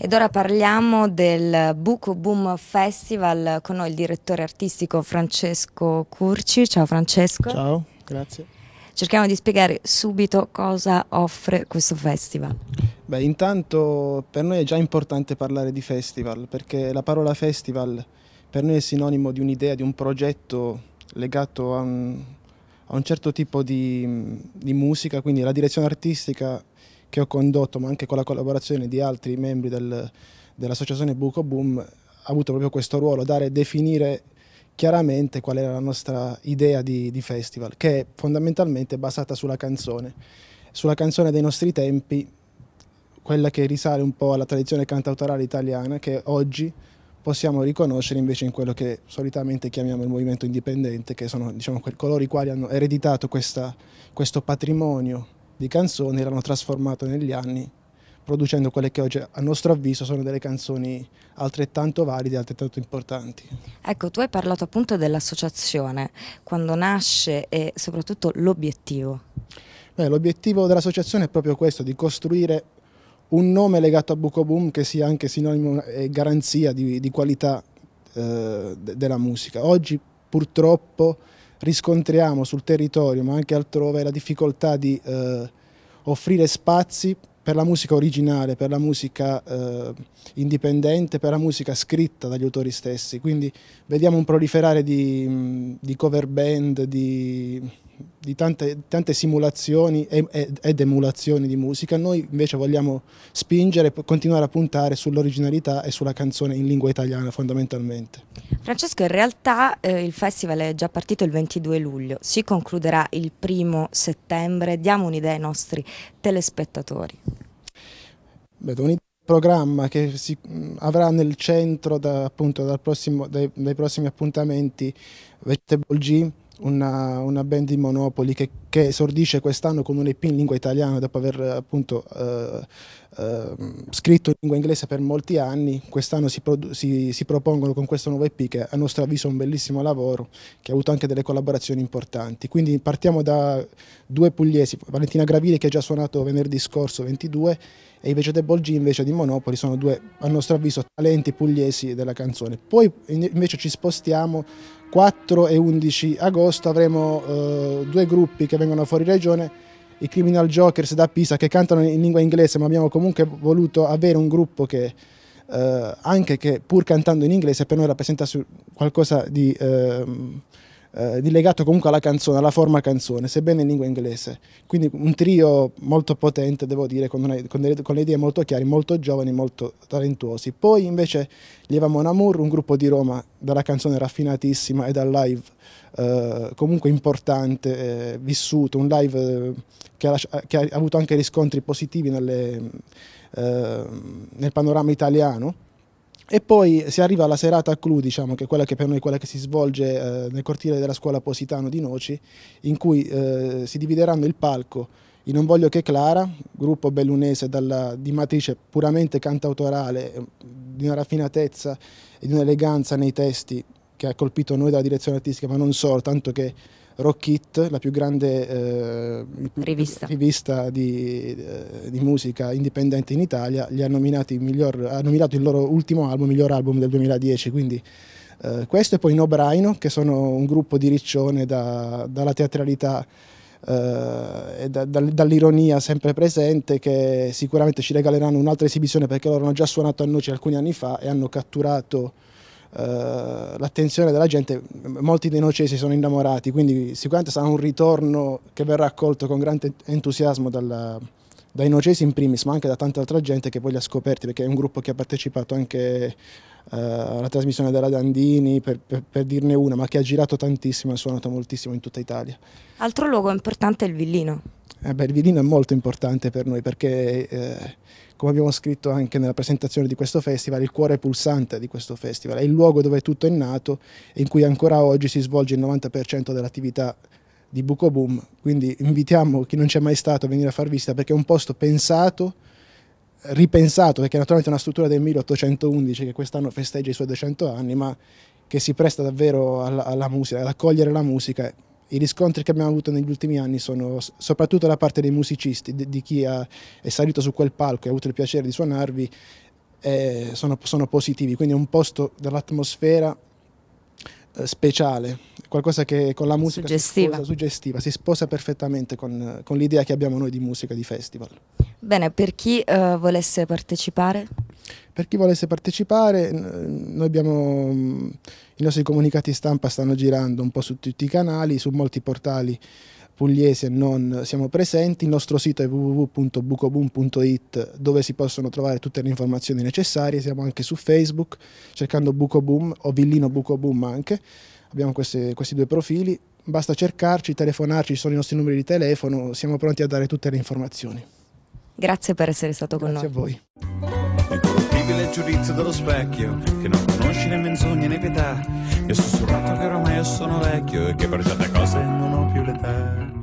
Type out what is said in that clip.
Ed ora parliamo del Buco Boom Festival con noi il direttore artistico Francesco Curci. Ciao Francesco. Ciao, grazie. Cerchiamo di spiegare subito cosa offre questo festival. Beh, intanto per noi è già importante parlare di festival perché la parola festival per noi è sinonimo di un'idea, di un progetto legato a un, a un certo tipo di, di musica, quindi la direzione artistica che ho condotto, ma anche con la collaborazione di altri membri del, dell'associazione Buco Boom, ha avuto proprio questo ruolo, dare, e definire chiaramente qual era la nostra idea di, di festival, che è fondamentalmente basata sulla canzone, sulla canzone dei nostri tempi, quella che risale un po' alla tradizione cantautorale italiana, che oggi possiamo riconoscere invece in quello che solitamente chiamiamo il movimento indipendente, che sono diciamo, coloro i quali hanno ereditato questa, questo patrimonio di canzoni l'hanno trasformato negli anni producendo quelle che oggi a nostro avviso sono delle canzoni altrettanto valide e altrettanto importanti. Ecco, tu hai parlato appunto dell'associazione, quando nasce e soprattutto l'obiettivo. l'obiettivo dell'associazione è proprio questo, di costruire un nome legato a Buco Boom che sia anche sinonimo e garanzia di, di qualità eh, della musica. Oggi purtroppo riscontriamo sul territorio ma anche altrove la difficoltà di eh, offrire spazi per la musica originale, per la musica eh, indipendente, per la musica scritta dagli autori stessi. Quindi vediamo un proliferare di, di cover band, di di tante, tante simulazioni ed emulazioni di musica, noi invece vogliamo spingere e continuare a puntare sull'originalità e sulla canzone in lingua italiana fondamentalmente. Francesco, in realtà eh, il festival è già partito il 22 luglio, si concluderà il primo settembre, diamo un'idea ai nostri telespettatori. Beh, do programma che si mm, avrà nel centro da, appunto, prossimo, dai, dai, prossimi appuntamenti Vegetable G una, una, band di Monopoli che, che esordisce quest'anno con un EP in lingua italiana dopo aver eh, appunto eh, eh, scritto in lingua inglese per molti anni, quest'anno si, si, si, propongono con questo nuovo EP che a nostro avviso è un bellissimo lavoro, che ha avuto anche delle collaborazioni importanti. Quindi partiamo da due pugliesi, Valentina Gravili che ha già suonato venerdì scorso 22 e i Vegetable G invece di Monopoli sono due a nostro avviso talenti pugliesi della canzone. Poi invece ci spostiamo 4 e 11 agosto avremo eh, due gruppi che vengono fuori regione, i Criminal Jokers da Pisa che cantano in lingua inglese, ma abbiamo comunque voluto avere un gruppo che eh, anche che pur cantando in inglese per noi rappresenta qualcosa di eh, eh, di legato comunque alla canzone, alla forma canzone, sebbene in lingua inglese. Quindi un trio molto potente, devo dire, con, una, con, delle, con le idee molto chiare, molto giovani, molto talentuosi. Poi invece Lieva Mon un gruppo di Roma, dalla canzone raffinatissima e dal live eh, comunque importante, eh, vissuto, un live eh, che ha, che ha, avuto anche riscontri positivi nelle, eh, nel panorama italiano e poi si arriva alla serata clou, diciamo, che è quella che per noi è quella che si svolge eh, nel cortile della scuola Positano di Noci, in cui eh, si divideranno il palco in Non voglio che Clara, gruppo bellunese dalla, di matrice puramente cantautorale, ehm, di una raffinatezza e di un'eleganza nei testi che ha colpito noi dalla direzione artistica, ma non solo, tanto che Rock It, la più grande eh, rivista, rivista di, eh, di, musica indipendente in Italia, gli ha, miglior, ha, nominato il loro ultimo album, miglior album del 2010, quindi eh, questo e poi No Braino, che sono un gruppo di riccione da, dalla teatralità eh, e da, da, dall'ironia sempre presente che sicuramente ci regaleranno un'altra esibizione perché loro hanno già suonato a Noci alcuni anni fa e hanno catturato eh, l'attenzione della gente, molti dei nocesi sono innamorati, quindi sicuramente sarà un ritorno che verrà accolto con grande entusiasmo dalla, dai nocesi in primis, ma anche da tanta altra gente che poi li ha scoperti, perché è un gruppo che ha partecipato anche la eh, trasmissione della Dandini, per, per, per, dirne una, ma che ha girato tantissimo e suonato moltissimo in tutta Italia. Altro luogo importante è il Villino. Eh beh, il Villino è molto importante per noi perché, eh, come abbiamo scritto anche nella presentazione di questo festival, il cuore pulsante di questo festival, è il luogo dove tutto è nato e in cui ancora oggi si svolge il 90% dell'attività di Buco Boom. Quindi invitiamo chi non c'è mai stato a venire a far vista perché è un posto pensato ripensato, perché naturalmente è una struttura del 1811 che quest'anno festeggia i suoi 200 anni, ma che si presta davvero alla, alla musica, ad accogliere la musica. I riscontri che abbiamo avuto negli ultimi anni sono soprattutto da parte dei musicisti, di, di chi ha, è salito su quel palco e ha avuto il piacere di suonarvi, eh, sono, sono positivi. Quindi è un posto dall'atmosfera eh, speciale qualcosa che con la musica suggestiva, si sposa, suggestiva, si sposa perfettamente con, con, l'idea che abbiamo noi di musica di festival. Bene, per chi uh, volesse partecipare? Per chi volesse partecipare, noi abbiamo i nostri comunicati stampa stanno girando un po' su tutti i canali, su molti portali pugliesi e non siamo presenti. Il nostro sito è www.bucoboom.it dove si possono trovare tutte le informazioni necessarie. Siamo anche su Facebook cercando Bucoboom o Villino Bucoboom anche abbiamo queste, questi due profili, basta cercarci, telefonarci, ci sono i nostri numeri di telefono, siamo pronti a dare tutte le informazioni. Grazie per essere stato Grazie con noi. Grazie a voi. Incorruttibile giudizio dello specchio, che non conosci né menzogne né pietà, mi ha sussurrato che ormai io sono vecchio e che per certe cose non ho più l'età.